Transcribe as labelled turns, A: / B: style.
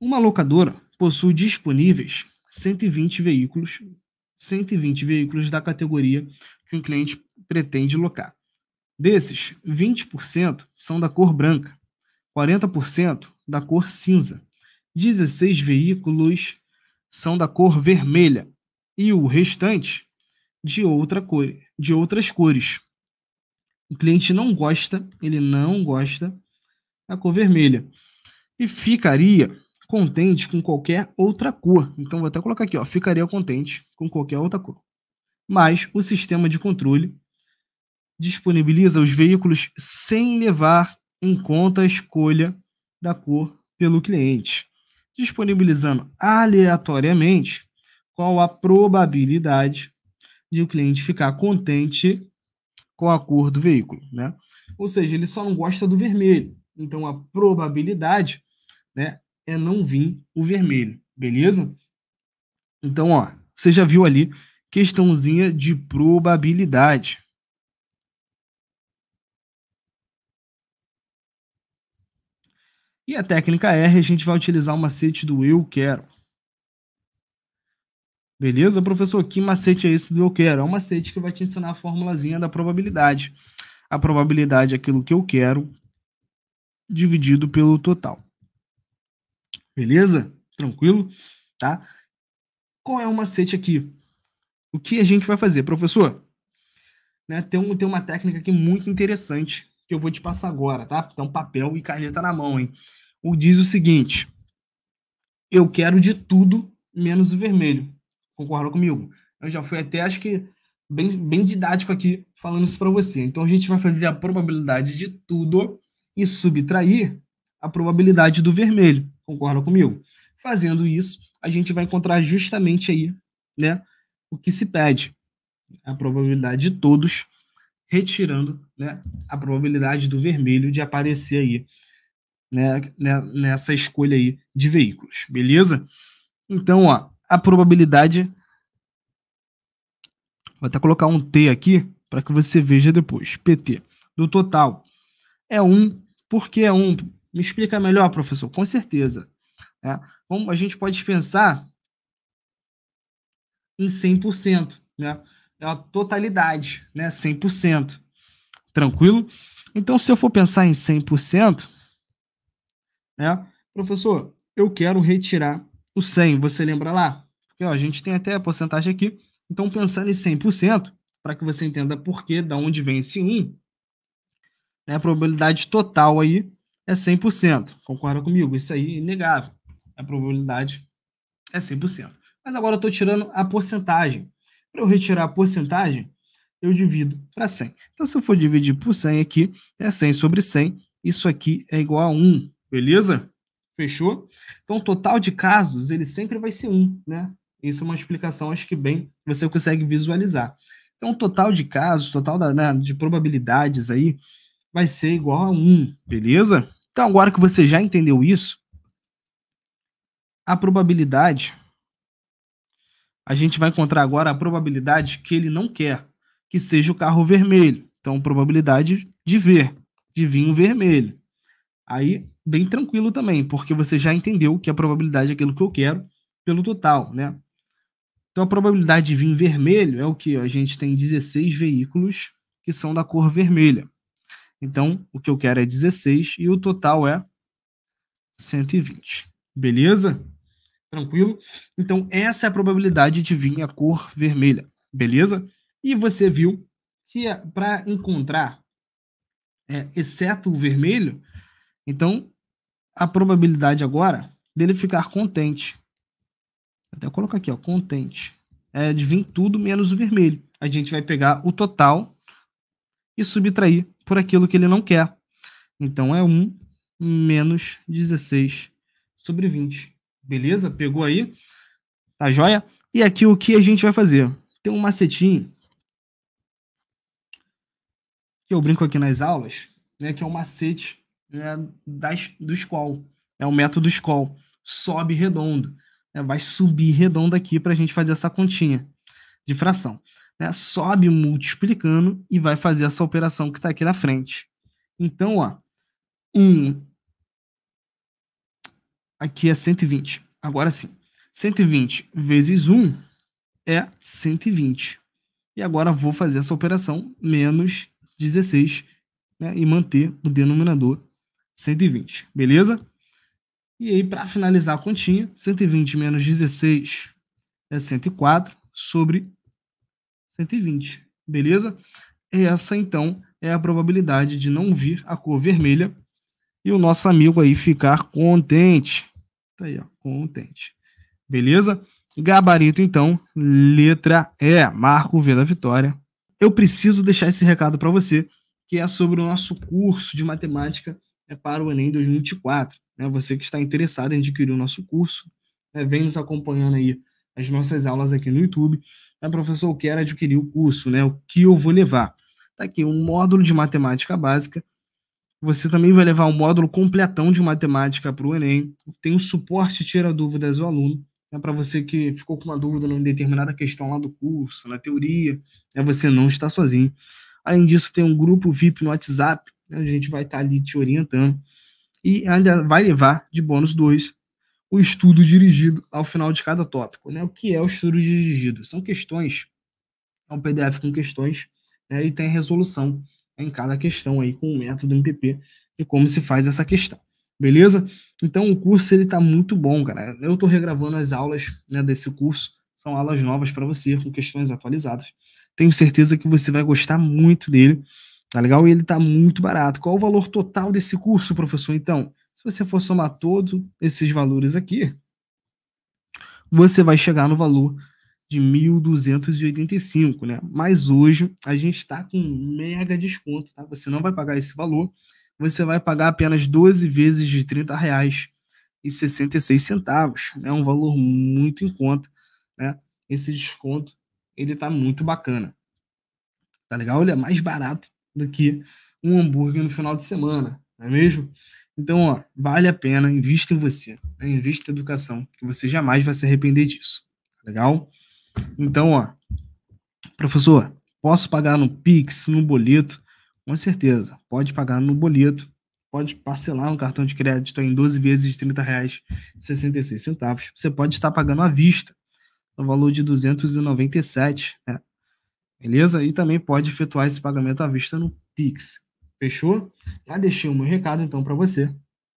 A: Uma locadora possui disponíveis 120 veículos, 120 veículos da categoria que o cliente pretende locar. Desses, 20% são da cor branca, 40% da cor cinza, 16 veículos são da cor vermelha e o restante de outra cor, de outras cores. O cliente não gosta, ele não gosta da cor vermelha e ficaria contente com qualquer outra cor. Então vou até colocar aqui, ó, ficaria contente com qualquer outra cor. Mas o sistema de controle disponibiliza os veículos sem levar em conta a escolha da cor pelo cliente, disponibilizando aleatoriamente qual a probabilidade de o cliente ficar contente com a cor do veículo, né? Ou seja, ele só não gosta do vermelho. Então a probabilidade, né, é não vir o vermelho, beleza? Então, ó, você já viu ali questãozinha de probabilidade. E a técnica R, a gente vai utilizar o macete do eu quero. Beleza, professor? Que macete é esse do eu quero? É um macete que vai te ensinar a formulazinha da probabilidade. A probabilidade é aquilo que eu quero dividido pelo total. Beleza? Tranquilo? Tá? Qual é o macete aqui? O que a gente vai fazer? Professor, né, tem, um, tem uma técnica aqui muito interessante que eu vou te passar agora, tá? Então, papel e caneta na mão, hein? O diz o seguinte: eu quero de tudo menos o vermelho. Concorda comigo? Eu já fui até, acho que, bem, bem didático aqui falando isso para você. Então, a gente vai fazer a probabilidade de tudo e subtrair a probabilidade do vermelho. Concorda comigo? Fazendo isso, a gente vai encontrar justamente aí, né, o que se pede. A probabilidade de todos, retirando, né, a probabilidade do vermelho de aparecer aí, né, né nessa escolha aí de veículos, beleza? Então, ó, a probabilidade Vou até colocar um T aqui para que você veja depois. PT do total é 1. Por que é 1? Me explica melhor, professor, com certeza. Como né? Bom, a gente pode pensar em 100%, né? É a totalidade, né? 100%. Tranquilo? Então, se eu for pensar em 100%, né? Professor, eu quero retirar o 100, você lembra lá? Porque ó, a gente tem até a porcentagem aqui. Então, pensando em 100%, para que você entenda por quê, da onde vem esse 1, né? A probabilidade total aí é 100%. Concorda comigo? Isso aí é inegável. A probabilidade é 100%. Mas agora eu estou tirando a porcentagem. Para eu retirar a porcentagem, eu divido para 100. Então, se eu for dividir por 100 aqui, é 100 sobre 100. Isso aqui é igual a 1, beleza? Fechou? Então, o total de casos, ele sempre vai ser 1, né? Isso é uma explicação, acho que bem, você consegue visualizar. Então, o total de casos, total da, né, de probabilidades aí, vai ser igual a 1, beleza? Então, agora que você já entendeu isso, a probabilidade. A gente vai encontrar agora a probabilidade que ele não quer que seja o carro vermelho. Então, probabilidade de ver, de vinho vermelho. Aí, bem tranquilo também, porque você já entendeu que a probabilidade é aquilo que eu quero pelo total, né? Então, a probabilidade de vinho vermelho é o que? A gente tem 16 veículos que são da cor vermelha. Então, o que eu quero é 16 e o total é 120. Beleza? Tranquilo? Então, essa é a probabilidade de vir a cor vermelha. Beleza? E você viu que é para encontrar, é, exceto o vermelho, então a probabilidade agora dele ficar contente. Até colocar aqui, ó, contente. É de vir tudo menos o vermelho. A gente vai pegar o total e subtrair por aquilo que ele não quer. Então é 1 menos 16 sobre 20. Beleza? Pegou aí? Tá joia? E aqui o que a gente vai fazer? Tem um macetinho que eu brinco aqui nas aulas, né, que é o um macete né, das, do SCOL. É o método SCOL. Sobe redondo. Né, vai subir redondo aqui para a gente fazer essa continha de fração né, sobe multiplicando e vai fazer essa operação que está aqui na frente. Então, ó, 1. Um, aqui é 120. Agora sim. 120 vezes 1 é 120. E agora vou fazer essa operação menos 16 né, e manter o denominador 120. Beleza? E aí, para finalizar a continha, 120 menos 16 é 104 sobre 120, beleza? Essa, então, é a probabilidade de não vir a cor vermelha e o nosso amigo aí ficar contente. Tá aí, ó, contente. Beleza? Gabarito, então, letra E, marco V da vitória. Eu preciso deixar esse recado para você, que é sobre o nosso curso de matemática é para o Enem 2024. Né? Você que está interessado em adquirir o nosso curso, né? vem nos acompanhando aí as nossas aulas aqui no YouTube. Né, professor, eu quero adquirir o curso, né? O que eu vou levar? Tá aqui um módulo de matemática básica. Você também vai levar um módulo completão de matemática para o Enem. Tem um suporte tira dúvidas do aluno. Né, para você que ficou com uma dúvida em determinada questão lá do curso, na teoria, né, você não está sozinho. Além disso, tem um grupo VIP no WhatsApp, né, a gente vai estar tá ali te orientando. E ainda vai levar de bônus dois o estudo dirigido ao final de cada tópico. Né? O que é o estudo dirigido? São questões, é um PDF com questões, né? e tem resolução em cada questão aí com o método MPP de como se faz essa questão. Beleza? Então o curso ele tá muito bom, cara. Eu estou regravando as aulas né, desse curso, são aulas novas para você, com questões atualizadas. Tenho certeza que você vai gostar muito dele, tá legal? E ele tá muito barato. Qual o valor total desse curso, professor? Então, se você for somar todos esses valores aqui, você vai chegar no valor de 1.285, né? Mas hoje a gente está com mega desconto, tá? Você não vai pagar esse valor, você vai pagar apenas 12 vezes de R$ 30,66, né? Um valor muito em conta, né? Esse desconto, ele tá muito bacana. Tá legal? Ele é mais barato do que um hambúrguer no final de semana, não é mesmo? Então, ó, vale a pena, invista em você, né? invista em educação, que você jamais vai se arrepender disso, tá legal? Então, ó, professor, posso pagar no Pix, no boleto? Com certeza, pode pagar no boleto, pode parcelar no cartão de crédito em 12 vezes de R$ 30,66. Você pode estar pagando à vista, no valor de 297, né? Beleza? E também pode efetuar esse pagamento à vista no Pix. Fechou? Já deixei o meu recado então para você.